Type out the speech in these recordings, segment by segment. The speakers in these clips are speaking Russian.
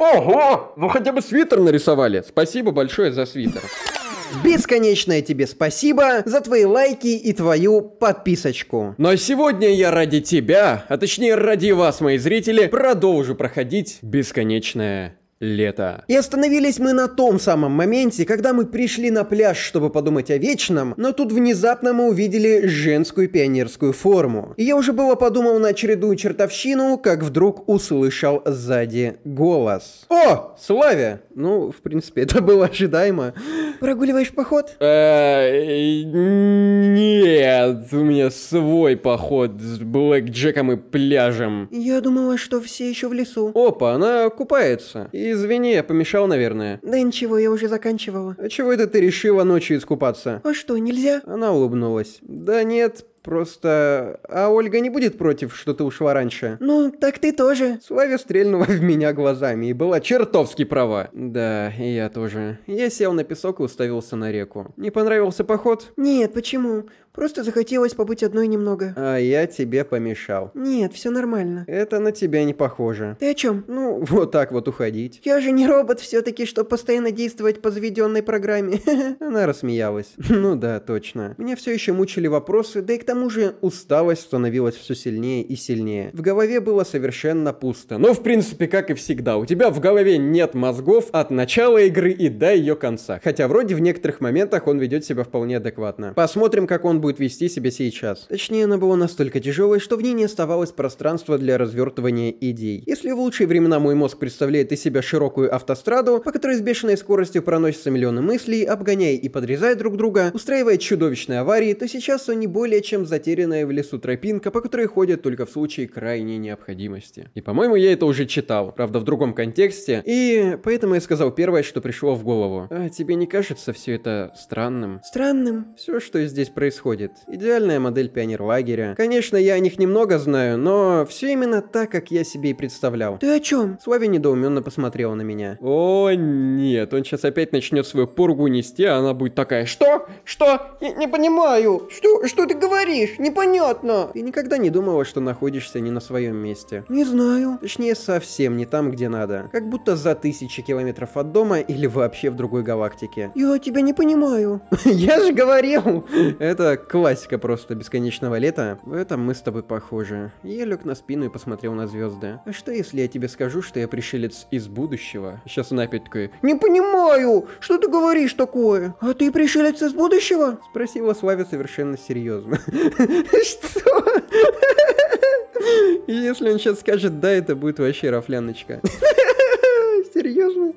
Ого! Ну хотя бы свитер нарисовали. Спасибо большое за свитер. Бесконечное тебе спасибо за твои лайки и твою подписочку. Но ну, а сегодня я ради тебя, а точнее ради вас, мои зрители, продолжу проходить бесконечное лето. И остановились мы на том самом моменте, когда мы пришли на пляж, чтобы подумать о вечном, но тут внезапно мы увидели женскую пионерскую форму. И я уже было подумал на очередную чертовщину, как вдруг услышал сзади голос. О, Славя! Ну, в принципе, это было ожидаемо. Прогуливаешь поход? Э, нет, у меня свой поход с Блэк Джеком и пляжем. Я думала, что все еще в лесу. Опа, она купается. И Извини, я помешал, наверное. Да ничего, я уже заканчивала. А чего это ты решила ночью искупаться? А что, нельзя? Она улыбнулась. Да нет, Просто... А Ольга не будет против, что ты ушла раньше? Ну, так ты тоже. Славя стрельнула в меня глазами и была чертовски права. Да, и я тоже. Я сел на песок и уставился на реку. Не понравился поход? Нет, почему? Просто захотелось побыть одной немного. А я тебе помешал. Нет, все нормально. Это на тебя не похоже. Ты о чем? Ну, вот так вот уходить. Я же не робот все-таки, чтобы постоянно действовать по заведенной программе. Она рассмеялась. Ну да, точно. Меня все еще мучили вопросы, да и к тому же усталость становилась все сильнее и сильнее. В голове было совершенно пусто. Но ну, в принципе, как и всегда, у тебя в голове нет мозгов от начала игры и до ее конца. Хотя вроде в некоторых моментах он ведет себя вполне адекватно. Посмотрим, как он будет вести себя сейчас. Точнее, она была настолько тяжелой, что в ней не оставалось пространства для развертывания идей. Если в лучшие времена мой мозг представляет из себя широкую автостраду, по которой с бешеной скоростью проносятся миллионы мыслей, обгоняя и подрезая друг друга, устраивая чудовищные аварии, то сейчас он не более чем чем затерянная в лесу тропинка, по которой ходят только в случае крайней необходимости. И, по-моему, я это уже читал, правда, в другом контексте, и поэтому я сказал первое, что пришло в голову. А тебе не кажется все это странным? Странным? Все, что здесь происходит. Идеальная модель пионерлагеря. Конечно, я о них немного знаю, но все именно так, как я себе и представлял. Ты о чем? Славя недоуменно посмотрела на меня. О, нет, он сейчас опять начнет свою поргу нести, а она будет такая, что? Что? Я не понимаю. Что? Что ты говоришь? говоришь? Непонятно!» Ты никогда не думала, что находишься не на своем месте? Не знаю. Точнее, совсем не там, где надо. Как будто за тысячи километров от дома или вообще в другой галактике. Я тебя не понимаю. Я же говорил! Это классика просто бесконечного лета. В этом мы с тобой похожи. Я лег на спину и посмотрел на звезды. А что если я тебе скажу, что я пришелец из будущего? Сейчас она опять такая, не понимаю, что ты говоришь такое? А ты пришелец из будущего? Спросила Славя совершенно серьезно. Что? Если он сейчас скажет «да», это будет вообще рафляночка. Серьезно?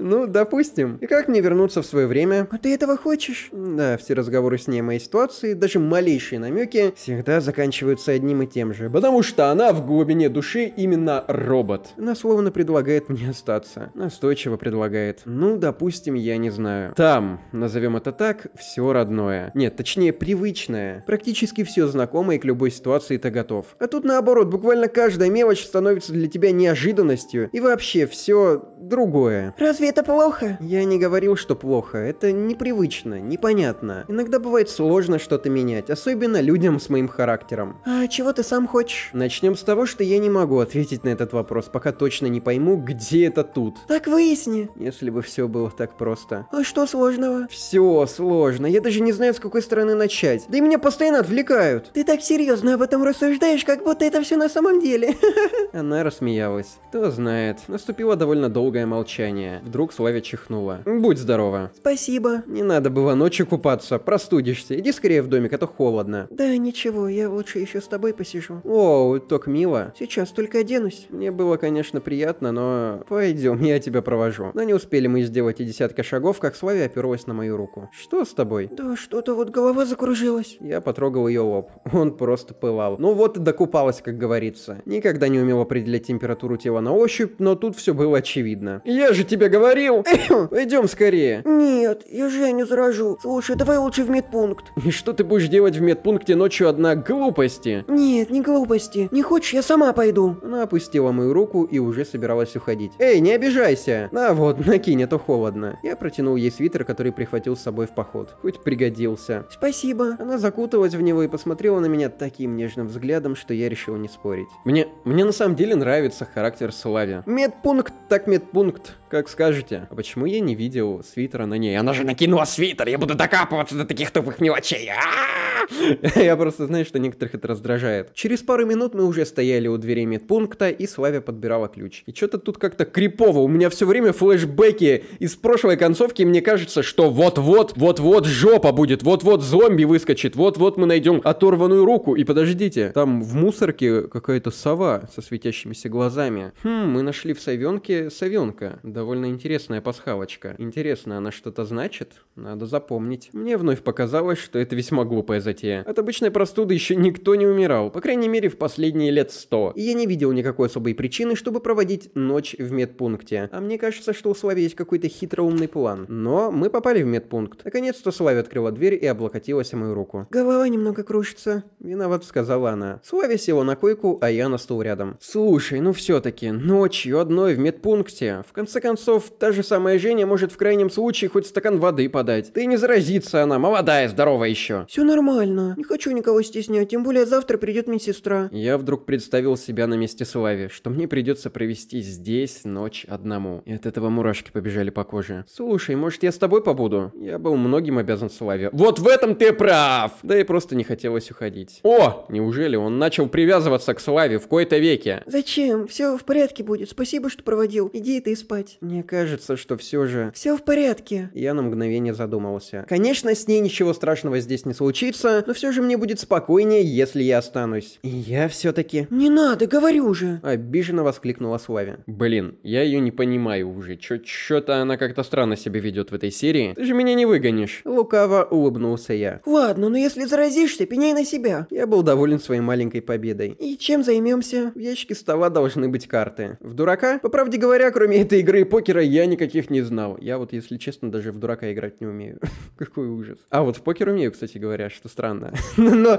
Ну, допустим. И как мне вернуться в свое время? А ты этого хочешь? Да, все разговоры с ней о моей ситуации, даже малейшие намеки, всегда заканчиваются одним и тем же. Потому что она в глубине души именно робот. Она словно предлагает мне остаться. Настойчиво предлагает. Ну, допустим, я не знаю. Там, назовем это так, все родное. Нет, точнее, привычное. Практически все знакомое и к любой ситуации ты готов. А тут наоборот, буквально каждая мелочь становится для тебя неожиданностью. И вообще, все другое. Разве это плохо? Я не говорил, что плохо. Это непривычно, непонятно. Иногда бывает сложно что-то менять, особенно людям с моим характером. А чего ты сам хочешь? Начнем с того, что я не могу ответить на этот вопрос, пока точно не пойму, где это тут. Так выясни. Если бы все было так просто. А что сложного? Все сложно. Я даже не знаю, с какой стороны начать. Да и меня постоянно отвлекают. Ты так серьезно об этом рассуждаешь, как будто это все на самом деле. Она рассмеялась. Кто знает. Наступила довольно долго долгое молчание. Вдруг Славя чихнула. «Будь здорова». «Спасибо». «Не надо было ночью купаться, простудишься. Иди скорее в домик, а холодно». «Да, ничего, я лучше еще с тобой посижу». «О, так мило». «Сейчас только оденусь». Мне было, конечно, приятно, но... Пойдем, я тебя провожу. Но не успели мы сделать и десятка шагов, как Славя оперлась на мою руку. «Что с тобой?» «Да что-то вот голова закружилась». Я потрогал ее лоб. Он просто пылал. Ну вот и докупалась, как говорится. Никогда не умел определять температуру тела на ощупь, но тут все было очевидно видно. Я же тебе говорил! Идем скорее. Нет, я же не заражу. Слушай, давай лучше в медпункт. И что ты будешь делать в медпункте ночью одна глупости? Нет, не глупости. Не хочешь, я сама пойду. Она опустила мою руку и уже собиралась уходить. Эй, не обижайся. На вот, накинь, а холодно. Я протянул ей свитер, который прихватил с собой в поход. Хоть пригодился. Спасибо. Она закуталась в него и посмотрела на меня таким нежным взглядом, что я решил не спорить. Мне, мне на самом деле нравится характер Славя. Медпункт так медпункт пункт как скажете. А почему я не видел свитера на ней? Она же накинула свитер, я буду докапываться до таких тупых мелочей. А? Я просто знаю, что некоторых это раздражает. Через пару минут мы уже стояли у дверей медпункта, и Славя подбирала ключ. И что-то тут как-то крипово, у меня все время флешбеки из прошлой концовки, И мне кажется, что вот-вот, вот-вот жопа будет, вот-вот зомби выскочит, вот-вот мы найдем оторванную руку. И подождите, там в мусорке какая-то сова со светящимися глазами. Хм, мы нашли в совенке совенка. Да Довольно интересная пасхалочка. Интересно, она что-то значит? Надо запомнить. Мне вновь показалось, что это весьма глупая затея. От обычной простуды еще никто не умирал, по крайней мере в последние лет сто. И я не видел никакой особой причины, чтобы проводить ночь в медпункте. А мне кажется, что у Слави есть какой-то хитроумный план. Но мы попали в медпункт. Наконец-то Славя открыла дверь и облокотилась о мою руку. Голова немного кружится. Виноват, сказала она. Славя села на койку, а я на стул рядом. Слушай, ну все-таки, ночью одной в медпункте. В конце концов, концов, та же самая Женя может в крайнем случае хоть стакан воды подать. Ты не заразится она, молодая, здоровая еще. Все нормально. Не хочу никого стеснять, тем более завтра придет медсестра. Я вдруг представил себя на месте Славе, что мне придется провести здесь ночь одному. И от этого мурашки побежали по коже. Слушай, может я с тобой побуду? Я был многим обязан Славе. Вот в этом ты прав! Да и просто не хотелось уходить. О! Неужели он начал привязываться к Славе в кои-то веке? Зачем? Все в порядке будет. Спасибо, что проводил. Иди ты спать. Мне кажется, что все же... Все в порядке. Я на мгновение задумался. Конечно, с ней ничего страшного здесь не случится, но все же мне будет спокойнее, если я останусь. И я все-таки... Не надо, говорю же. Обиженно воскликнула Славя. Блин, я ее не понимаю уже. Че-то она как-то странно себя ведет в этой серии. Ты же меня не выгонишь. Лукаво улыбнулся я. Ладно, но если заразишься, пеняй на себя. Я был доволен своей маленькой победой. И чем займемся? В ящике стола должны быть карты. В дурака? По правде говоря, кроме этой игры игры покера я никаких не знал. Я вот, если честно, даже в дурака играть не умею. Какой ужас. А вот в покер умею, кстати говоря, что странно. Но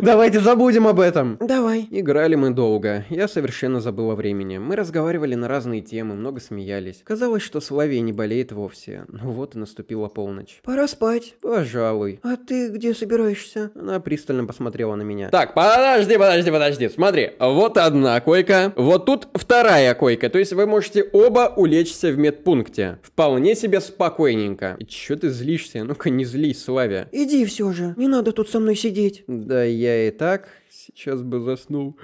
давайте забудем об этом. Давай. Играли мы долго. Я совершенно забыл о времени. Мы разговаривали на разные темы, много смеялись. Казалось, что Славия не болеет вовсе. Но ну вот и наступила полночь. Пора спать. Пожалуй. А ты где собираешься? Она пристально посмотрела на меня. Так, подожди, подожди, подожди. Смотри, вот одна койка, вот тут вторая койка. То есть вы можете оба улечь отвлечься в медпункте. Вполне себе спокойненько. И чё ты злишься? Ну-ка не злись, Славя. Иди все же, не надо тут со мной сидеть. Да я и так сейчас бы заснул.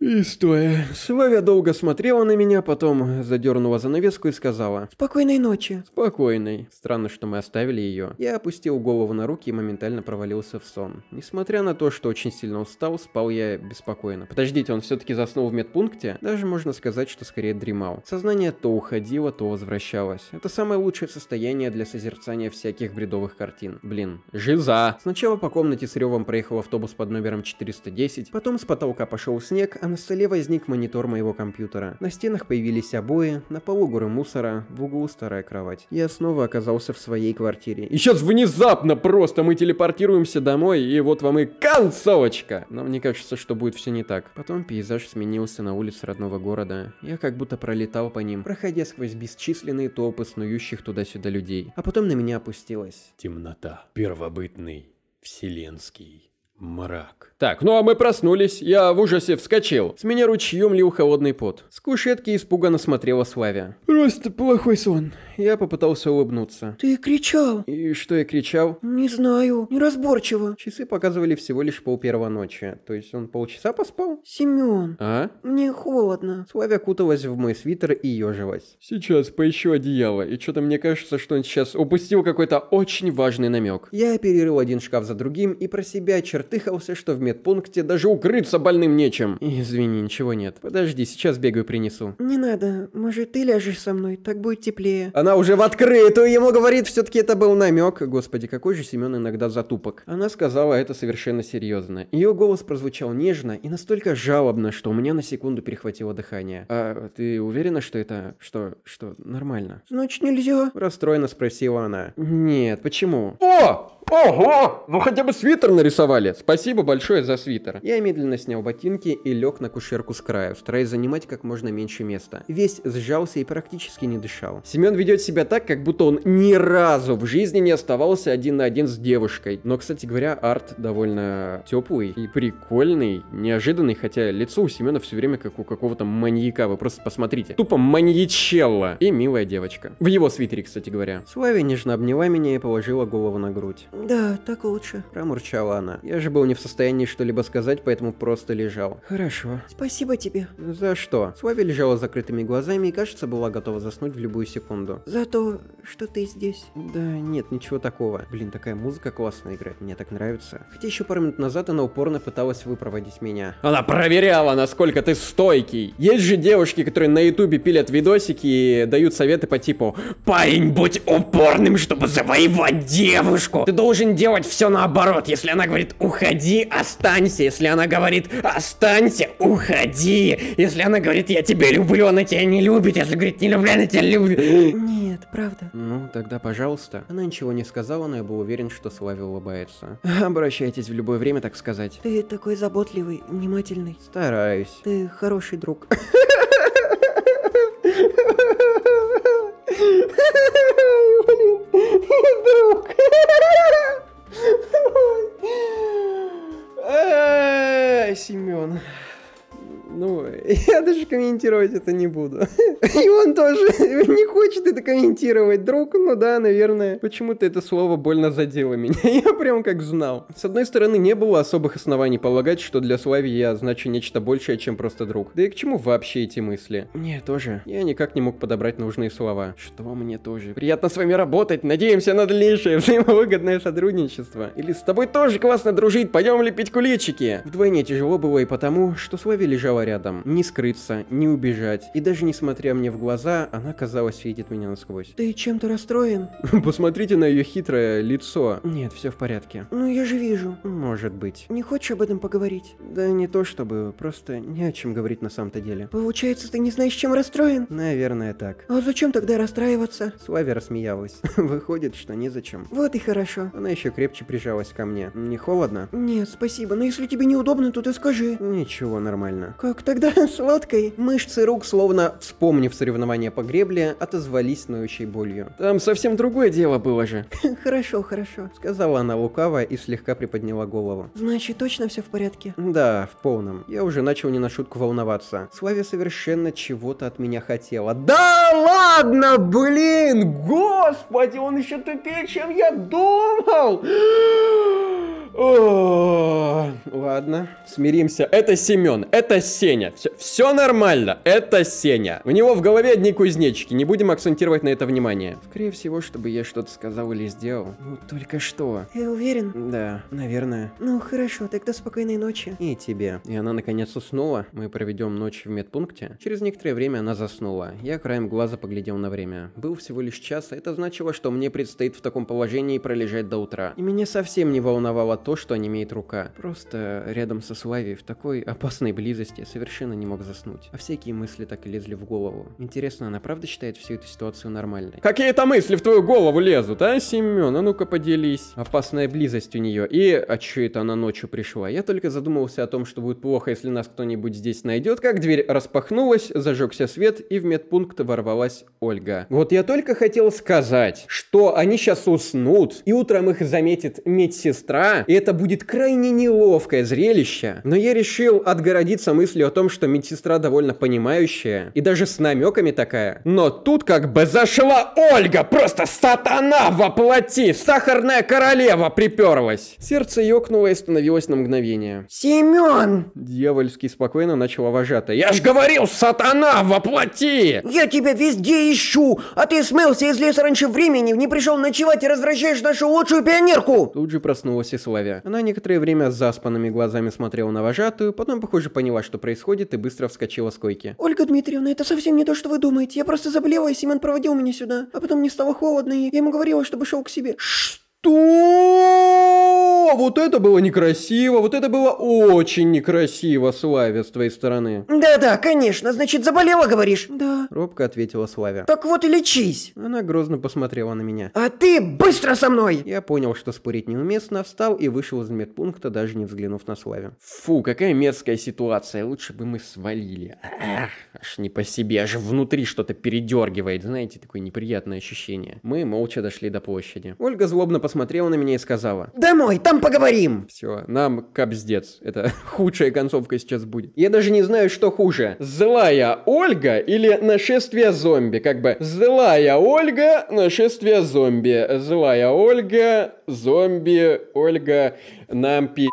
И стоя. Славя долго смотрела на меня, потом задернула занавеску и сказала «Спокойной ночи». «Спокойной». Странно, что мы оставили ее. Я опустил голову на руки и моментально провалился в сон. Несмотря на то, что очень сильно устал, спал я беспокойно. Подождите, он все-таки заснул в медпункте? Даже можно сказать, что скорее дремал. Сознание то уходило, то возвращалось. Это самое лучшее состояние для созерцания всяких бредовых картин. Блин. Жиза! Сначала по комнате с ревом проехал автобус под номером 410, потом с потолка пошел снег, а на столе возник монитор моего компьютера. На стенах появились обои, на полу горы мусора, в углу старая кровать. Я снова оказался в своей квартире. И сейчас внезапно просто мы телепортируемся домой, и вот вам и концовочка! Но мне кажется, что будет все не так. Потом пейзаж сменился на улице родного города. Я как будто пролетал по ним, проходя сквозь бесчисленные толпы снующих туда-сюда людей. А потом на меня опустилась. Темнота. Первобытный. Вселенский. Мрак. Так, ну а мы проснулись. Я в ужасе вскочил. С меня ручьем лил холодный пот. С кушетки испуганно смотрела Славя. Просто плохой сон. Я попытался улыбнуться. Ты кричал. И что я кричал? Не знаю. Неразборчиво. Часы показывали всего лишь пол первого ночи. То есть он полчаса поспал? Семен. А? Мне холодно. Славя куталась в мой свитер и ежилась. Сейчас поищу одеяло. И что-то мне кажется, что он сейчас упустил какой-то очень важный намек. Я оперировал один шкаф за другим и про себя черт чертыхался, что в медпункте даже укрыться больным нечем. Извини, ничего нет. Подожди, сейчас бегаю принесу. Не надо. Может, ты ляжешь со мной, так будет теплее. Она уже в открытую ему говорит, все-таки это был намек. Господи, какой же Семен иногда затупок. Она сказала это совершенно серьезно. Ее голос прозвучал нежно и настолько жалобно, что у меня на секунду перехватило дыхание. А ты уверена, что это... что... что... нормально? Значит, нельзя? Расстроенно спросила она. Нет, почему? О! Ого! Ну хотя бы свитер нарисовали. Спасибо большое за свитер. Я медленно снял ботинки и лег на кушерку с краю, стараясь занимать как можно меньше места. Весь сжался и практически не дышал. Семен ведет себя так, как будто он ни разу в жизни не оставался один на один с девушкой. Но, кстати говоря, арт довольно теплый и прикольный, неожиданный, хотя лицо у Семена все время как у какого-то маньяка. Вы просто посмотрите. Тупо маньячелла и милая девочка. В его свитере, кстати говоря. Славя нежно обняла меня и положила голову на грудь. «Да, так лучше», – промурчала она. Я же был не в состоянии что-либо сказать, поэтому просто лежал. «Хорошо». «Спасибо тебе». «За что?» Слави лежала с закрытыми глазами и, кажется, была готова заснуть в любую секунду. «За то, что ты здесь». «Да нет, ничего такого. Блин, такая музыка классная играет, мне так нравится». Хотя еще пару минут назад она упорно пыталась выпроводить меня. Она проверяла, насколько ты стойкий. Есть же девушки, которые на ютубе пилят видосики и дают советы по типу «Парень, будь упорным, чтобы завоевать девушку! Ты должен должен делать все наоборот. Если она говорит «уходи, останься», если она говорит «останься, уходи», если она говорит «я тебя люблю, она тебя не любит», если говорит «не люблю, она тебя любит». Нет, правда. Ну, тогда пожалуйста. Она ничего не сказала, но я был уверен, что Славе улыбается. Обращайтесь в любое время, так сказать. Ты такой заботливый, внимательный. Стараюсь. Ты хороший друг. Блин, друг. Семен. Ну, я даже комментировать это не буду. И он тоже не хочет это комментировать, друг. Ну да, наверное. Почему-то это слово больно задело меня. Я прям как знал. С одной стороны, не было особых оснований полагать, что для Слави я значу нечто большее, чем просто друг. Да и к чему вообще эти мысли? Мне тоже. Я никак не мог подобрать нужные слова. Что мне тоже? Приятно с вами работать. Надеемся на дальнейшее взаимовыгодное сотрудничество. Или с тобой тоже классно дружить. Пойдем лепить куличики. Вдвойне тяжело было и потому, что Слави лежала стояла рядом. Не скрыться, не убежать. И даже несмотря мне в глаза, она, казалось, видит меня насквозь. Ты чем-то расстроен? Посмотрите на ее хитрое лицо. Нет, все в порядке. Ну я же вижу. Может быть. Не хочешь об этом поговорить? Да не то чтобы, просто не о чем говорить на самом-то деле. Получается, ты не знаешь, чем расстроен? Наверное, так. А зачем тогда расстраиваться? Славя рассмеялась. Выходит, что незачем. Вот и хорошо. Она еще крепче прижалась ко мне. Не холодно? Нет, спасибо, но если тебе неудобно, то ты скажи. Ничего, нормально. Как тогда с лодкой? Мышцы рук, словно вспомнив соревнования по гребле, отозвались ноющей болью. Там совсем другое дело было же. Хорошо, хорошо, сказала она лукаво и слегка приподняла голову. Значит, точно все в порядке? Да, в полном. Я уже начал не на шутку волноваться. Славе совершенно чего-то от меня хотела. Да ладно, блин, господи, он еще тупее, чем я думал! ладно, смиримся. Это Семен, это Сеня. Все, все нормально, это Сеня. У него в голове одни кузнечики, не будем акцентировать на это внимание. Скорее всего, чтобы я что-то сказал или сделал. Ну, только что. Ты уверен? Да, наверное. Ну, хорошо, тогда спокойной ночи. И тебе. И она наконец уснула. Мы проведем ночь в медпункте. Через некоторое время она заснула. Я краем глаза поглядел на время. Был всего лишь час, а это значило, что мне предстоит в таком положении пролежать до утра. И меня совсем не волновало то, что он имеет рука. Просто рядом со Славией в такой опасной близости совершенно не мог заснуть. А всякие мысли так и лезли в голову. Интересно, она правда считает всю эту ситуацию нормальной? Какие-то мысли в твою голову лезут, а, Семен? А ну-ка поделись. Опасная близость у нее. И, а че это она ночью пришла? Я только задумывался о том, что будет плохо, если нас кто-нибудь здесь найдет, как дверь распахнулась, зажегся свет, и в медпункт ворвалась Ольга. Вот я только хотел сказать, что они сейчас уснут, и утром их заметит медсестра, и это будет крайне неловкое зрелище, но я решил отгородиться мыслью о том, что медсестра довольно понимающая, и даже с намеками такая. Но тут как бы зашла Ольга, просто сатана воплоти, сахарная королева приперлась. Сердце ёкнуло и остановилось на мгновение. Семён. Дьявольски спокойно начала вожатая. Я ж говорил, сатана воплоти! Я тебя везде ищу, а ты смылся из леса раньше времени, не пришел ночевать и развращаешь нашу лучшую пионерку! Тут же проснулась и Исла голове. Она некоторое время с заспанными глазами смотрела на вожатую, потом, похоже, поняла, что происходит, и быстро вскочила с койки. «Ольга Дмитриевна, это совсем не то, что вы думаете. Я просто заболела, и Семен проводил меня сюда. А потом мне стало холодно, и я ему говорила, чтобы шел к себе». «Что?» вот это было некрасиво, вот это было очень некрасиво, Славя, с твоей стороны». «Да-да, конечно, значит, заболела, говоришь?» «Да», — робко ответила Славя. «Так вот и лечись». Она грозно посмотрела на меня. «А ты быстро со мной!» Я понял, что спорить неуместно, встал и вышел из медпункта, даже не взглянув на Славю. Фу, какая мерзкая ситуация, лучше бы мы свалили. Ах, аж не по себе, аж внутри что-то передергивает, знаете, такое неприятное ощущение. Мы молча дошли до площади. Ольга злобно посмотрела на меня и сказала. «Домой, там поговорим. Все, нам капздец. Это худшая концовка сейчас будет. Я даже не знаю, что хуже. Злая Ольга или нашествие зомби? Как бы злая Ольга, нашествие зомби. Злая Ольга, зомби, Ольга, нам пи***.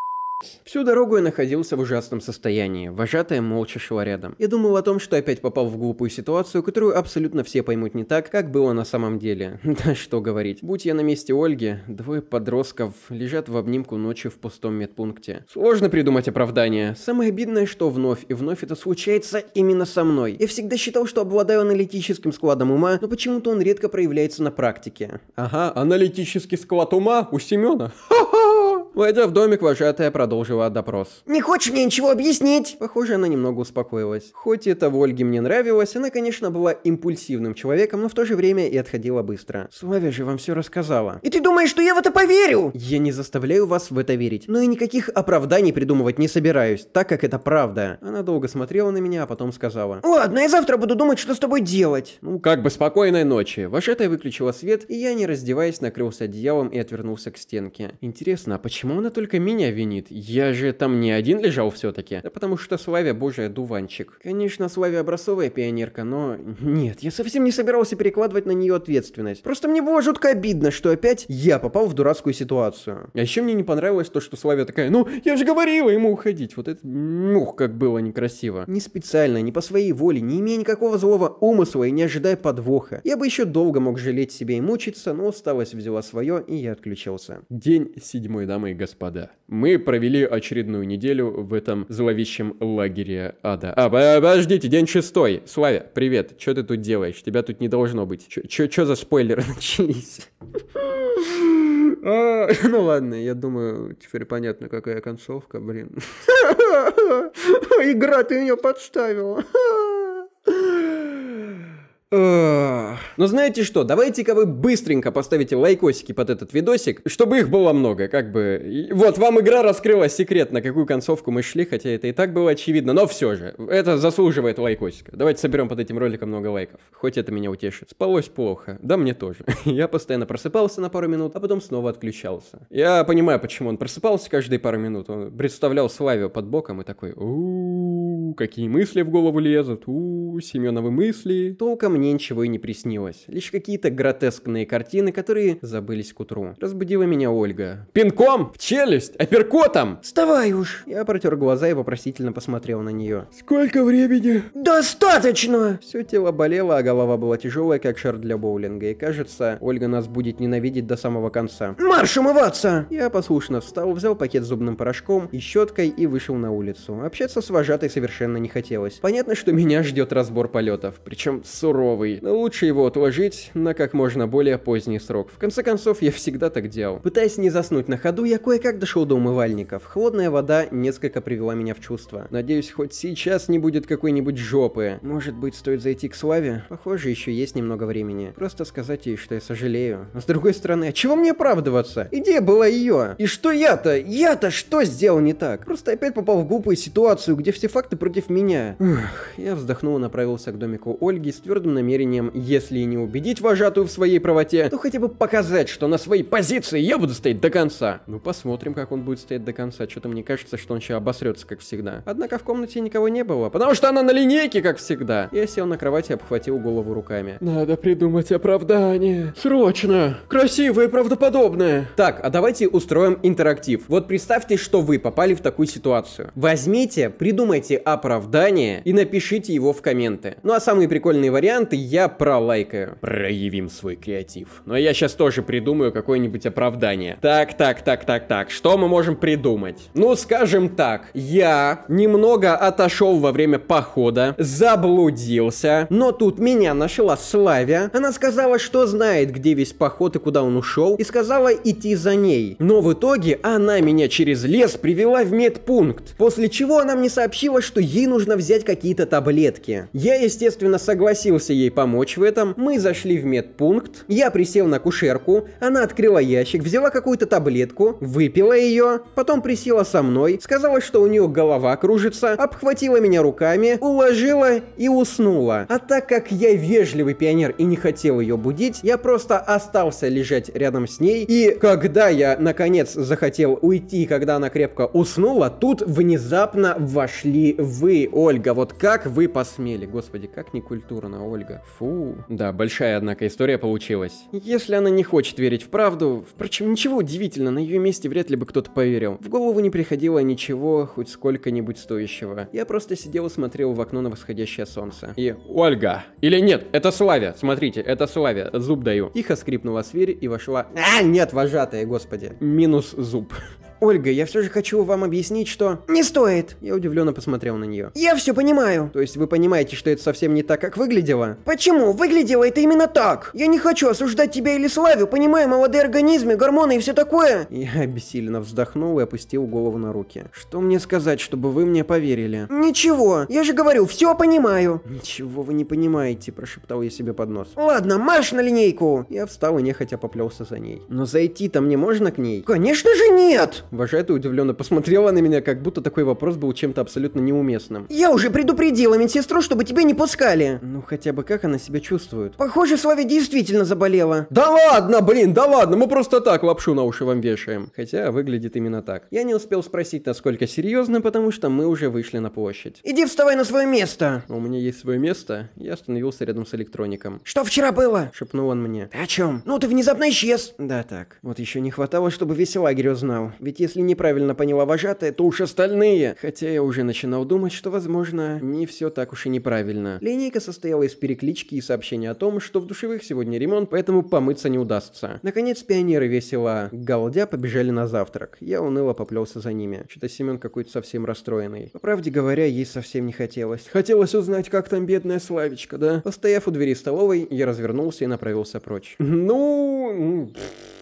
Всю дорогу я находился в ужасном состоянии, вожатая молча шла рядом. Я думал о том, что опять попал в глупую ситуацию, которую абсолютно все поймут не так, как было на самом деле. Да что говорить. Будь я на месте Ольги, двое подростков лежат в обнимку ночью в пустом медпункте. Сложно придумать оправдание. Самое обидное, что вновь и вновь это случается именно со мной. Я всегда считал, что обладаю аналитическим складом ума, но почему-то он редко проявляется на практике. Ага, аналитический склад ума у Семена. Ха-ха! Войдя в домик, вожатая продолжила допрос. «Не хочешь мне ничего объяснить?» Похоже, она немного успокоилась. Хоть это в Ольге мне нравилось, она, конечно, была импульсивным человеком, но в то же время и отходила быстро. Славя же вам все рассказала. «И ты думаешь, что я в это поверю?» Я не заставляю вас в это верить, но и никаких оправданий придумывать не собираюсь, так как это правда. Она долго смотрела на меня, а потом сказала. «Ладно, я завтра буду думать, что с тобой делать». Ну, как бы спокойной ночи. Вожатая выключила свет, и я, не раздеваясь, накрылся одеялом и отвернулся к стенке. Интересно, а почему Почему она только меня винит? Я же там не один лежал все-таки. Да потому что Славя, божий дуванчик. Конечно, Славя образцовая пионерка, но... Нет, я совсем не собирался перекладывать на нее ответственность. Просто мне было жутко обидно, что опять я попал в дурацкую ситуацию. А еще мне не понравилось то, что Славя такая, ну, я же говорила ему уходить. Вот это, мух, ну, как было некрасиво. Не специально, не по своей воле, не имея никакого злого умысла и не ожидая подвоха. Я бы еще долго мог жалеть себе и мучиться, но усталость взяла свое, и я отключился. День седьмой дамы господа. Мы провели очередную неделю в этом зловещем лагере ада. А, подождите, день шестой. Славя, привет, что ты тут делаешь? Тебя тут не должно быть. Что за спойлеры начались? А, ну ладно, я думаю, теперь понятно, какая концовка, блин. Игра, ты меня подставила. Но знаете что, давайте-ка вы быстренько поставите лайкосики под этот видосик, чтобы их было много, как бы... вот, вам игра раскрыла секрет, на какую концовку мы шли, хотя это и так было очевидно, но все же, это заслуживает лайкосика. Давайте соберем под этим роликом много лайков, хоть это меня утешит. Спалось плохо, да мне тоже. Я постоянно просыпался на пару минут, а потом снова отключался. Я понимаю, почему он просыпался каждые пару минут, он представлял Славию под боком и такой какие мысли в голову лезут, у Семеновы мысли. Толком мне ничего и не приснилось, лишь какие-то гротескные картины, которые забылись к утру. Разбудила меня Ольга. «Пинком! В челюсть! Аперкотом? «Вставай уж!» Я протер глаза и вопросительно посмотрел на нее. «Сколько времени?» «Достаточно!» Все тело болело, а голова была тяжелая, как шар для боулинга, и кажется, Ольга нас будет ненавидеть до самого конца. «Марш умываться!» Я послушно встал, взял пакет с зубным порошком и щеткой и вышел на улицу. Общаться с вожатой совершенно совершенно не хотелось. Понятно, что меня ждет разбор полетов, причем суровый, но лучше его отложить на как можно более поздний срок. В конце концов, я всегда так делал. Пытаясь не заснуть на ходу, я кое-как дошел до умывальников. Холодная вода несколько привела меня в чувство. Надеюсь, хоть сейчас не будет какой-нибудь жопы. Может быть, стоит зайти к Славе? Похоже, еще есть немного времени. Просто сказать ей, что я сожалею. А с другой стороны, а чего мне оправдываться? Идея была ее. И что я-то? Я-то что сделал не так? Просто опять попал в глупую ситуацию, где все факты против меня. Ух, я вздохнул и направился к домику Ольги с твердым намерением, если и не убедить вожатую в своей правоте, то хотя бы показать, что на своей позиции я буду стоять до конца. Ну посмотрим, как он будет стоять до конца, что-то мне кажется, что он сейчас обосрется, как всегда. Однако в комнате никого не было, потому что она на линейке, как всегда. Я сел на кровати и обхватил голову руками. Надо придумать оправдание. Срочно! Красивое и правдоподобное! Так, а давайте устроим интерактив. Вот представьте, что вы попали в такую ситуацию. Возьмите, придумайте оправдание оправдание и напишите его в комменты. Ну а самые прикольные варианты я пролайкаю. Проявим свой креатив. Но я сейчас тоже придумаю какое-нибудь оправдание. Так, так, так, так, так. Что мы можем придумать? Ну, скажем так. Я немного отошел во время похода, заблудился, но тут меня нашла Славя. Она сказала, что знает, где весь поход и куда он ушел, и сказала идти за ней. Но в итоге она меня через лес привела в медпункт, после чего она мне сообщила, что ей нужно взять какие-то таблетки. Я, естественно, согласился ей помочь в этом. Мы зашли в медпункт. Я присел на кушерку. Она открыла ящик, взяла какую-то таблетку, выпила ее. Потом присела со мной. Сказала, что у нее голова кружится. Обхватила меня руками, уложила и уснула. А так как я вежливый пионер и не хотел ее будить, я просто остался лежать рядом с ней. И когда я, наконец, захотел уйти, когда она крепко уснула, тут внезапно вошли в вы, Ольга, вот как вы посмели? Господи, как некультурно, Ольга. Фу. Да, большая, однако, история получилась. Если она не хочет верить в правду, впрочем, ничего удивительного, на ее месте вряд ли бы кто-то поверил. В голову не приходило ничего, хоть сколько-нибудь стоящего. Я просто сидел и смотрел в окно на восходящее солнце. И Ольга! Или нет, это Славя, смотрите, это Славя, зуб даю. Тихо скрипнула с и вошла... А, нет, вожатая, господи. Минус зуб. Ольга, я все же хочу вам объяснить, что... Не стоит. Я удивленно посмотрел на нее. Я все понимаю. То есть вы понимаете, что это совсем не так, как выглядело? Почему? Выглядело это именно так. Я не хочу осуждать тебя или Славю, понимаю, молодые организмы, гормоны и все такое. Я бессильно вздохнул и опустил голову на руки. Что мне сказать, чтобы вы мне поверили? Ничего, я же говорю, все понимаю. Ничего вы не понимаете, прошептал я себе под нос. Ладно, марш на линейку. Я встал и нехотя поплелся за ней. Но зайти-то мне можно к ней? Конечно же нет! Вожатый удивленно посмотрела на меня, как будто такой вопрос был чем-то абсолютно неуместным. Я уже предупредила медсестру, чтобы тебя не пускали. Ну хотя бы как она себя чувствует? Похоже, Славе действительно заболела. Да ладно, блин, да ладно, мы просто так лапшу на уши вам вешаем. Хотя выглядит именно так. Я не успел спросить, насколько серьезно, потому что мы уже вышли на площадь. Иди вставай на свое место. У меня есть свое место. Я остановился рядом с электроником. Что вчера было? Шепнул он мне. Ты о чем? Ну ты внезапно исчез. Да так. Вот еще не хватало, чтобы весь лагерь узнал. Ведь ведь если неправильно поняла вожатая, то уж остальные. Хотя я уже начинал думать, что, возможно, не все так уж и неправильно. Линейка состояла из переклички и сообщения о том, что в душевых сегодня ремонт, поэтому помыться не удастся. Наконец, пионеры весело голдя побежали на завтрак. Я уныло поплелся за ними. Что-то Семен какой-то совсем расстроенный. По правде говоря, ей совсем не хотелось. Хотелось узнать, как там бедная Славичка, да? Постояв у двери столовой, я развернулся и направился прочь. Ну... Пфф.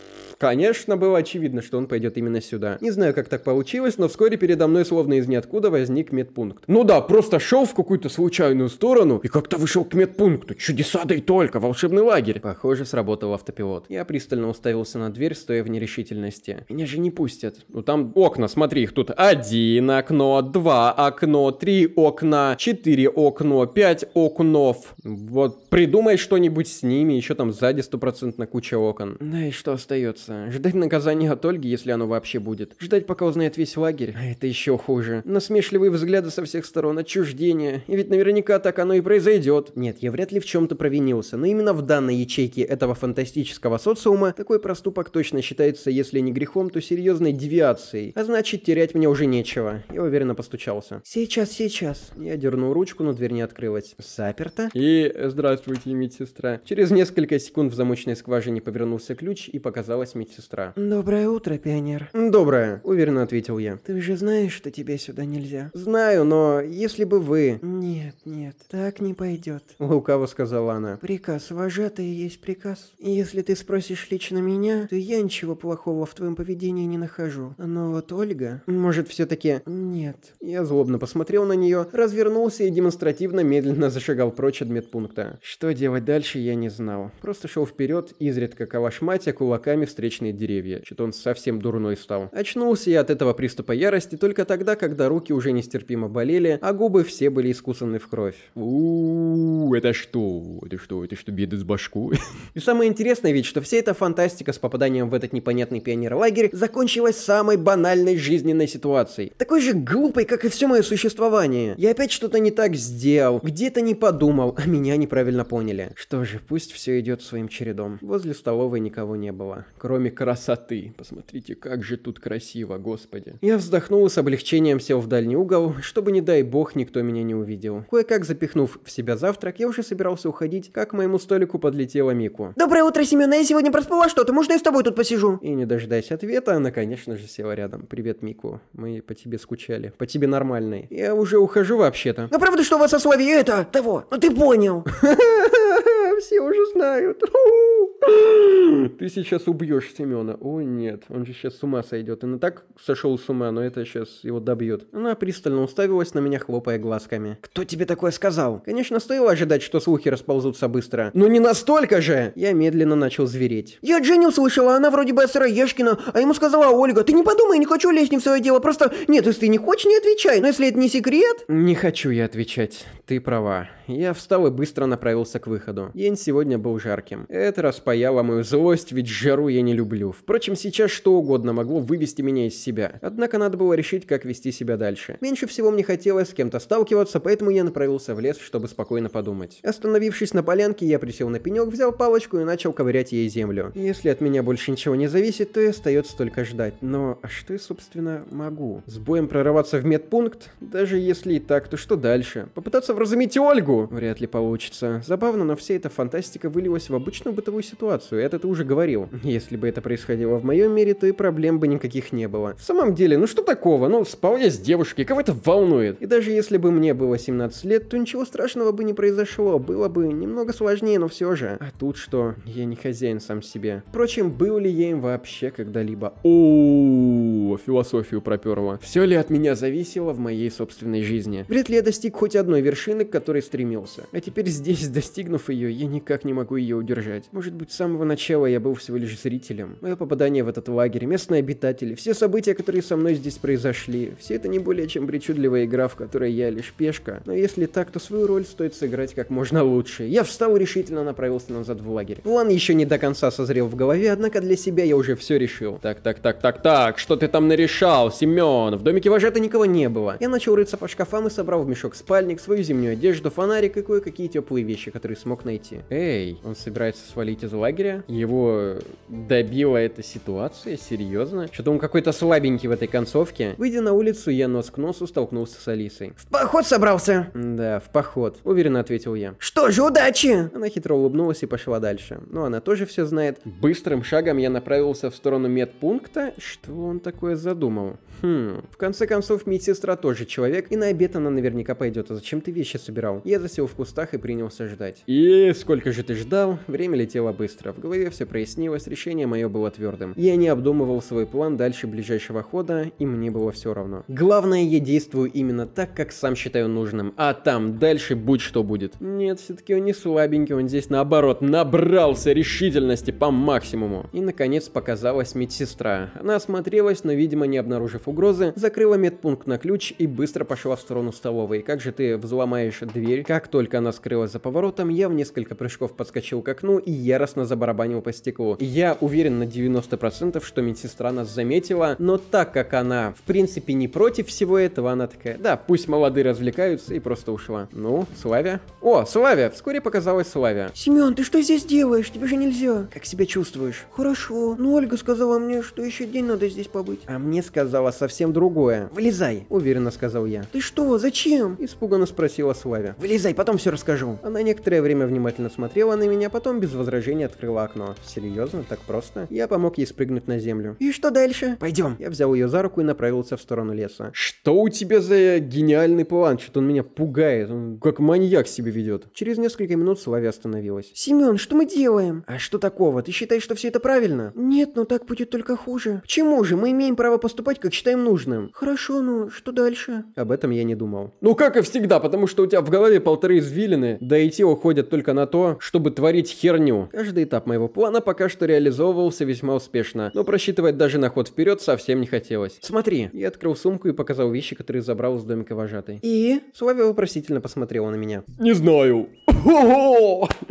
Конечно, было очевидно, что он пойдет именно сюда. Не знаю, как так получилось, но вскоре передо мной словно из ниоткуда возник медпункт. Ну да, просто шел в какую-то случайную сторону и как-то вышел к медпункту. Чудеса да и только, волшебный лагерь. Похоже, сработал автопилот. Я пристально уставился на дверь, стоя в нерешительности. Меня же не пустят. Ну там окна, смотри, их тут один окно, два окно, три окна, четыре окно, пять окнов. Вот придумай что-нибудь с ними, еще там сзади стопроцентно куча окон. Да и что остается? придется. Ждать наказания от Ольги, если оно вообще будет. Ждать, пока узнает весь лагерь. А это еще хуже. Насмешливые взгляды со всех сторон, отчуждение. И ведь наверняка так оно и произойдет. Нет, я вряд ли в чем-то провинился, но именно в данной ячейке этого фантастического социума такой проступок точно считается, если не грехом, то серьезной девиацией. А значит, терять мне уже нечего. Я уверенно постучался. Сейчас, сейчас. Я дернул ручку, но дверь не открылась. Заперто? И здравствуйте, медсестра. Через несколько секунд в замочной скважине повернулся ключ и показалось. медсестра медсестра. «Доброе утро, пионер». «Доброе», — уверенно ответил я. «Ты же знаешь, что тебе сюда нельзя». «Знаю, но если бы вы...» «Нет, нет, так не пойдет», — лукаво сказала она. «Приказ, вожатый, есть приказ. Если ты спросишь лично меня, то я ничего плохого в твоем поведении не нахожу. Но вот Ольга...» «Может, все-таки...» «Нет». Я злобно посмотрел на нее, развернулся и демонстративно медленно зашагал прочь от медпункта. Что делать дальше, я не знал. Просто шел вперед, изредка калашматя кулаками встречался встречные деревья. Что-то он совсем дурной стал. Очнулся я от этого приступа ярости только тогда, когда руки уже нестерпимо болели, а губы все были искусаны в кровь. у это что? Это что? Это что, беды с башку? И самое интересное ведь, что вся эта фантастика с попаданием в этот непонятный пионерлагерь закончилась самой банальной жизненной ситуацией. Такой же глупой, как и все мое существование. Я опять что-то не так сделал, где-то не подумал, а меня неправильно поняли. Что же, пусть все идет своим чередом. Возле столовой никого не было. Кроме кроме красоты. Посмотрите, как же тут красиво, господи. Я вздохнул и с облегчением сел в дальний угол, чтобы, не дай бог, никто меня не увидел. Кое-как запихнув в себя завтрак, я уже собирался уходить, как к моему столику подлетела Мику. «Доброе утро, Семена, я сегодня проспала что-то, можно я с тобой тут посижу?» И, не дожидаясь ответа, она, конечно же, села рядом. «Привет, Мику, мы по тебе скучали, по тебе нормальной. Я уже ухожу вообще-то». «А правда, что у вас сословие это, того, ну ты понял!» все уже знают. Ты сейчас убьешь Семена. О, нет, он же сейчас с ума сойдет. Он и так сошел с ума, но это сейчас его добьет. Она пристально уставилась на меня, хлопая глазками. Кто тебе такое сказал? Конечно, стоило ожидать, что слухи расползутся быстро. Но не настолько же! Я медленно начал звереть. Я Дженни услышала, она вроде бы от Сыроежкина, а ему сказала Ольга, ты не подумай, не хочу лезть не в свое дело, просто нет, если ты не хочешь, не отвечай, но если это не секрет... Не хочу я отвечать, ты права. Я встал и быстро направился к выходу. Я День сегодня был жарким. Это распаяло мою злость, ведь жару я не люблю. Впрочем, сейчас что угодно могло вывести меня из себя. Однако надо было решить, как вести себя дальше. Меньше всего мне хотелось с кем-то сталкиваться, поэтому я направился в лес, чтобы спокойно подумать. Остановившись на полянке, я присел на пенек, взял палочку и начал ковырять ей землю. Если от меня больше ничего не зависит, то и остается только ждать. Но а что я, собственно, могу? С боем прорываться в медпункт? Даже если и так, то что дальше? Попытаться вразумить Ольгу? Вряд ли получится. Забавно, но все это фантастика вылилась в обычную бытовую ситуацию, это ты уже говорил. Если бы это происходило в моем мире, то и проблем бы никаких не было. В самом деле, ну что такого? Ну, спал я с девушкой, кого это волнует? И даже если бы мне было 17 лет, то ничего страшного бы не произошло, было бы немного сложнее, но все же. А тут что? Я не хозяин сам себе. Впрочем, был ли я им вообще когда-либо? О, философию проперла. Все ли от меня зависело в моей собственной жизни? Вряд ли я достиг хоть одной вершины, к которой стремился. А теперь здесь, достигнув ее, я я никак не могу ее удержать. Может быть, с самого начала я был всего лишь зрителем. Мое попадание в этот лагерь, местные обитатели, все события, которые со мной здесь произошли, все это не более чем причудливая игра, в которой я лишь пешка. Но если так, то свою роль стоит сыграть как можно лучше. Я встал и решительно направился назад в лагерь. План еще не до конца созрел в голове, однако для себя я уже все решил. Так, так, так, так, так, что ты там нарешал, Семен? В домике вожата никого не было. Я начал рыться по шкафам и собрал в мешок спальник, свою зимнюю одежду, фонарик и кое-какие теплые вещи, которые смог найти. Кэти. Эй, он собирается свалить из лагеря. Его добила эта ситуация, серьезно. Что-то он какой-то слабенький в этой концовке. Выйдя на улицу, я нос к носу столкнулся с Алисой. В поход собрался? Да, в поход, уверенно ответил я. Что же, удачи! Она хитро улыбнулась и пошла дальше. Но она тоже все знает. Быстрым шагом я направился в сторону медпункта. Что он такое задумал? Хм, в конце концов, медсестра тоже человек, и на обед она наверняка пойдет. А зачем ты вещи собирал? Я засел в кустах и принялся ждать. И сколько же ты ждал? Время летело быстро. В голове все прояснилось, решение мое было твердым. Я не обдумывал свой план дальше ближайшего хода, и мне было все равно. Главное, я действую именно так, как сам считаю нужным, а там дальше будь что будет. Нет, все-таки он не слабенький, он здесь наоборот набрался решительности по максимуму. И наконец показалась медсестра. Она осмотрелась, но видимо не обнаружив угрозы, закрыла медпункт на ключ и быстро пошла в сторону столовой. Как же ты взломаешь дверь? Как только она скрылась за поворотом, я в несколько несколько прыжков подскочил к окну и яростно забарабанил по стеклу. я уверен на 90%, что медсестра нас заметила, но так как она, в принципе, не против всего этого, она такая, да, пусть молодые развлекаются, и просто ушла. Ну, Славя? О, Славя! Вскоре показалась Славя. Семен, ты что здесь делаешь? Тебе же нельзя. Как себя чувствуешь? Хорошо. Ну, Ольга сказала мне, что еще день надо здесь побыть. А мне сказала совсем другое. Вылезай, уверенно сказал я. Ты что? Зачем? Испуганно спросила Славя. Вылезай, потом все расскажу. Она некоторое время внимательно внимательно смотрела на меня, потом без возражений открыла окно. Серьезно? Так просто? Я помог ей спрыгнуть на землю. И что дальше? Пойдем. Я взял ее за руку и направился в сторону леса. Что у тебя за гениальный план? Что-то он меня пугает. Он как маньяк себя ведет. Через несколько минут Славя остановилась. Семен, что мы делаем? А что такого? Ты считаешь, что все это правильно? Нет, но так будет только хуже. Почему же? Мы имеем право поступать, как считаем нужным. Хорошо, ну что дальше? Об этом я не думал. Ну как и всегда, потому что у тебя в голове полторы извилины, да и те уходят только на то, то, чтобы творить херню. Каждый этап моего плана пока что реализовывался весьма успешно, но просчитывать даже на ход вперед совсем не хотелось. «Смотри». Я открыл сумку и показал вещи, которые забрал из домика вожатой. «И?» Славя вопросительно посмотрела на меня. «Не знаю».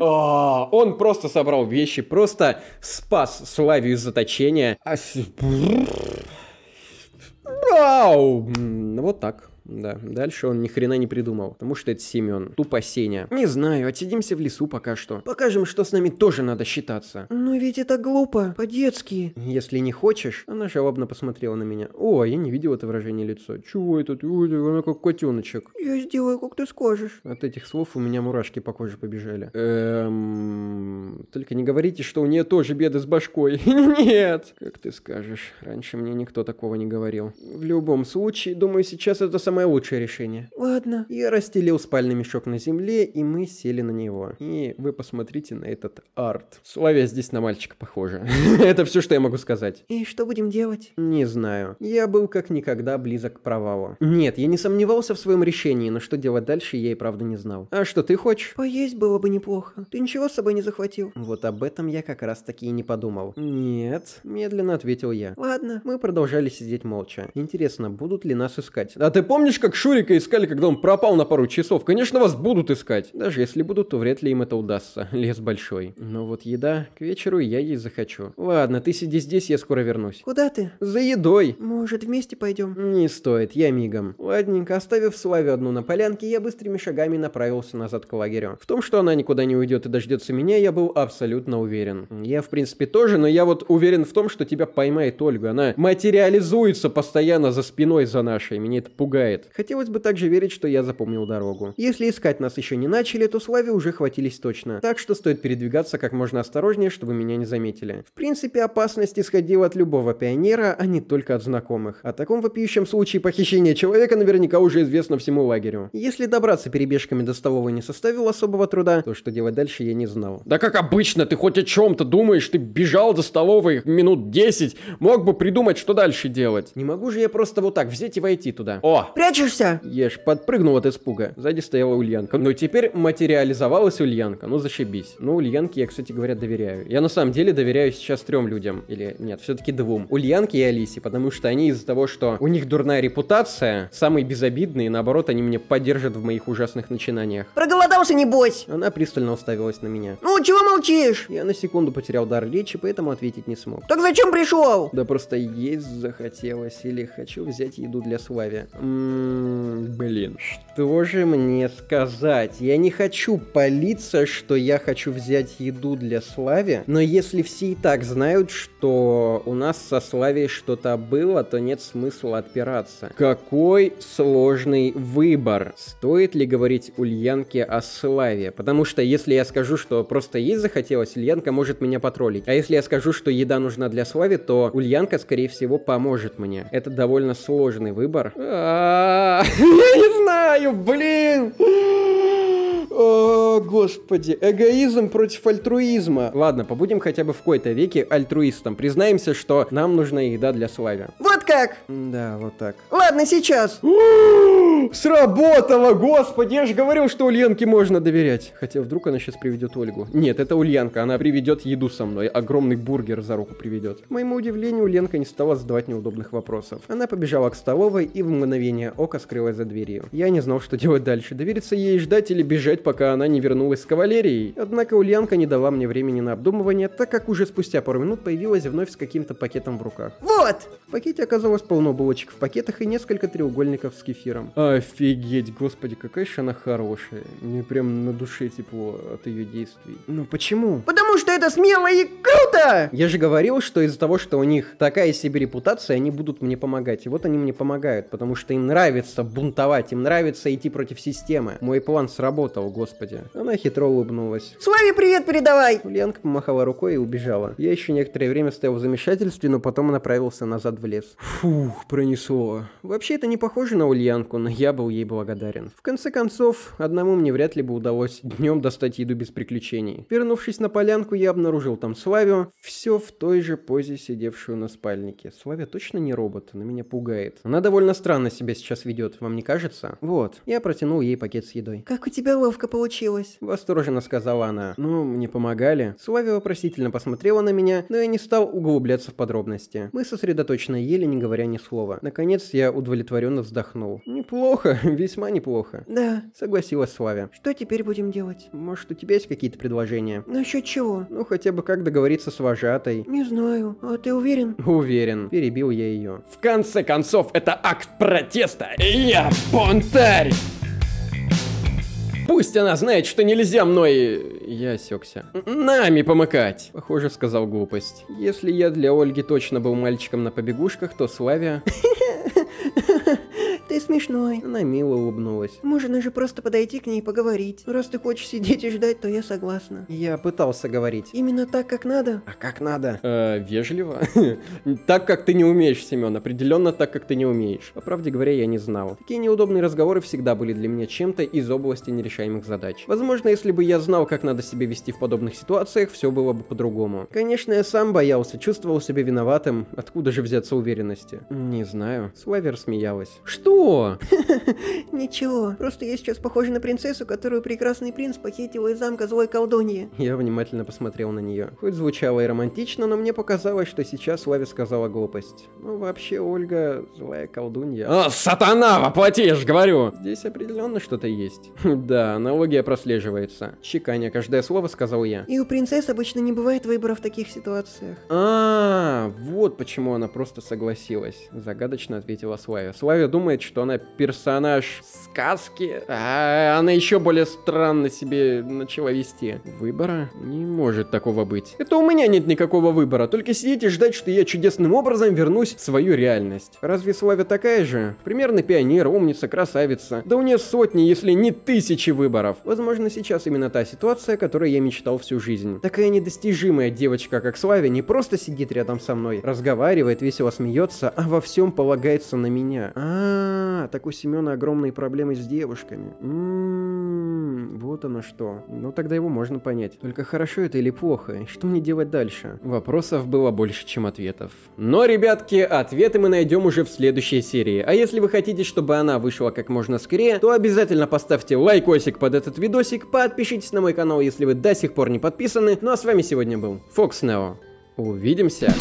А, он просто собрал вещи, просто спас Славию из заточения. А Ау! Вот так. Да, дальше он ни хрена не придумал, потому что это Семен. Тупо Сеня. Не знаю, отсидимся в лесу пока что. Покажем, что с нами тоже надо считаться. Но ведь это глупо, по-детски. Если не хочешь, она жалобно посмотрела на меня. О, а я не видел это выражение лица. Чего это? Ой, она как котеночек. Я сделаю, как ты скажешь. От этих слов у меня мурашки по коже побежали. Эм... Только не говорите, что у нее тоже беды с башкой. Нет. Как ты скажешь. Раньше мне никто такого не говорил. В любом случае, думаю, сейчас это самое самое лучшее решение. Ладно. Я расстелил спальный мешок на земле, и мы сели на него. И вы посмотрите на этот арт. Славя здесь на мальчика похоже. Это все, что я могу сказать. И что будем делать? Не знаю. Я был как никогда близок к провалу. Нет, я не сомневался в своем решении, но что делать дальше, я и правда не знал. А что ты хочешь? Поесть было бы неплохо. Ты ничего с собой не захватил? Вот об этом я как раз таки и не подумал. Нет, медленно ответил я. Ладно. Мы продолжали сидеть молча. Интересно, будут ли нас искать? А ты помнишь? Помнишь, как Шурика искали, когда он пропал на пару часов? Конечно, вас будут искать. Даже если будут, то вряд ли им это удастся. Лес большой. Но вот еда. К вечеру я ей захочу. Ладно, ты сиди здесь, я скоро вернусь. Куда ты? За едой. Может, вместе пойдем? Не стоит, я мигом. Ладненько, оставив Славе одну на полянке, я быстрыми шагами направился назад к лагерю. В том, что она никуда не уйдет и дождется меня, я был абсолютно уверен. Я, в принципе, тоже, но я вот уверен в том, что тебя поймает Ольга. Она материализуется постоянно за спиной за нашей. Меня это пугает помогает. Хотелось бы также верить, что я запомнил дорогу. Если искать нас еще не начали, то славе уже хватились точно. Так что стоит передвигаться как можно осторожнее, чтобы меня не заметили. В принципе, опасность исходила от любого пионера, а не только от знакомых. О таком вопиющем случае похищения человека наверняка уже известно всему лагерю. Если добраться перебежками до столовой не составил особого труда, то что делать дальше я не знал. Да как обычно, ты хоть о чем-то думаешь, ты бежал до столовой минут 10, мог бы придумать, что дальше делать. Не могу же я просто вот так взять и войти туда. О! Прячешься? Ешь подпрыгнул от испуга. Сзади стояла Ульянка. Ну теперь материализовалась Ульянка. Ну зашибись. Ну Ульянке я, кстати говоря, доверяю. Я на самом деле доверяю сейчас трем людям. Или нет, все-таки двум. Ульянке и Алисе, потому что они из-за того, что у них дурная репутация, самые безобидные, наоборот, они меня поддержат в моих ужасных начинаниях. Проголодался, небось? Она пристально уставилась на меня. Ну, чего молчишь? Я на секунду потерял дар речи, поэтому ответить не смог. Так зачем пришел? Да просто есть захотелось, или хочу взять еду для Слави. М Блин, что же мне сказать? Я не хочу палиться, что я хочу взять еду для Слави, но если все и так знают, что у нас со Славией что-то было, то нет смысла отпираться. Какой сложный выбор. Стоит ли говорить Ульянке о Славе? Потому что если я скажу, что просто ей захотелось, Ульянка может меня потроллить. А если я скажу, что еда нужна для Слави, то Ульянка, скорее всего, поможет мне. Это довольно сложный выбор. А-а-а. Я не знаю, блин! О, господи, эгоизм против альтруизма. Ладно, побудем хотя бы в какой-то веке альтруистом. Признаемся, что нам нужна еда для славя. Вот как? Да, вот так. Ладно, сейчас. Сработало, господи, я же говорил, что Ульянке можно доверять. Хотя вдруг она сейчас приведет Ольгу. Нет, это Ульянка, она приведет еду со мной. Огромный бургер за руку приведет. К моему удивлению, Ульянка не стала задавать неудобных вопросов. Она побежала к столовой и в мгновение ока скрылась за дверью. Я не знал, что делать дальше. Довериться ей ждать или бежать, пока она не вернулась с кавалерией. Однако Ульянка не дала мне времени на обдумывание, так как уже спустя пару минут появилась вновь с каким-то пакетом в руках. Вот! В пакете оказалось полно булочек в пакетах и несколько треугольников с кефиром. А, Офигеть, господи, какая же она хорошая. Мне прям на душе тепло от ее действий. Ну почему? Потому что это смело и круто! Я же говорил, что из-за того, что у них такая себе репутация, они будут мне помогать. И вот они мне помогают, потому что им нравится бунтовать, им нравится идти против системы. Мой план сработал, господи. Она хитро улыбнулась. С вами привет передавай! Ленка помахала рукой и убежала. Я еще некоторое время стоял в замешательстве, но потом направился назад в лес. Фух, пронесло. Вообще это не похоже на Ульянку, но я был ей благодарен. В конце концов, одному мне вряд ли бы удалось днем достать еду без приключений. Вернувшись на полянку, я обнаружил там Славию, все в той же позе, сидевшую на спальнике. Славя точно не робот, она меня пугает. Она довольно странно себя сейчас ведет, вам не кажется? Вот, я протянул ей пакет с едой. «Как у тебя ловко получилось?» Восторженно сказала она. «Ну, мне помогали». Славия вопросительно посмотрела на меня, но я не стал углубляться в подробности. Мы сосредоточенно ели, не говоря ни слова. Наконец, я удовлетворенно вздохнул. «Неплохо Неплохо, весьма неплохо. Да, согласилась Славя. Что теперь будем делать? Может, у тебя есть какие-то предложения? Насчет чего? Ну, хотя бы как договориться с вожатой. Не знаю. А ты уверен? Уверен. Перебил я ее. В конце концов, это акт протеста. Я понтарь! Пусть она знает, что нельзя мной... Я осекся. Нами помыкать! Похоже, сказал глупость. Если я для Ольги точно был мальчиком на побегушках, то Славя... смешной. Она мило улыбнулась. Можно же просто подойти к ней и поговорить. Раз ты хочешь сидеть и ждать, то я согласна. Я пытался говорить. Именно так, как надо. А как надо? Э, вежливо. так, как ты не умеешь, Семен. Определенно так, как ты не умеешь. По правде говоря, я не знал. Такие неудобные разговоры всегда были для меня чем-то из области нерешаемых задач. Возможно, если бы я знал, как надо себя вести в подобных ситуациях, все было бы по-другому. Конечно, я сам боялся, чувствовал себя виноватым. Откуда же взяться уверенности? Не знаю. Славер смеялась. Что? Ничего, просто я сейчас похожа на принцессу, которую прекрасный принц похитил из замка злой колдуньи. Я внимательно посмотрел на нее. Хоть звучало и романтично, но мне показалось, что сейчас Лави сказала глупость. Ну, вообще, Ольга злая колдунья. А, сатана, воплотишь, говорю! Здесь определенно что-то есть. да, аналогия прослеживается. Чеканя каждое слово, сказал я. И у принцесс обычно не бывает выбора в таких ситуациях. А, -а, -а вот почему она просто согласилась. Загадочно ответила Славя. Славя думает, что она она персонаж сказки, а она еще более странно себе начала вести. Выбора? Не может такого быть. Это у меня нет никакого выбора, только сидеть и ждать, что я чудесным образом вернусь в свою реальность. Разве Славя такая же? Примерно пионер, умница, красавица. Да у нее сотни, если не тысячи выборов. Возможно, сейчас именно та ситуация, о которой я мечтал всю жизнь. Такая недостижимая девочка, как Славя, не просто сидит рядом со мной, разговаривает, весело смеется, а во всем полагается на меня. А, -а, -а а, так у Семена огромные проблемы с девушками. Ммм, вот оно что. Ну тогда его можно понять. Только хорошо это или плохо? Что мне делать дальше? Вопросов было больше, чем ответов. Но, ребятки, ответы мы найдем уже в следующей серии. А если вы хотите, чтобы она вышла как можно скорее, то обязательно поставьте лайкосик под этот видосик, подпишитесь на мой канал, если вы до сих пор не подписаны. Ну а с вами сегодня был Фокс Нео. Увидимся!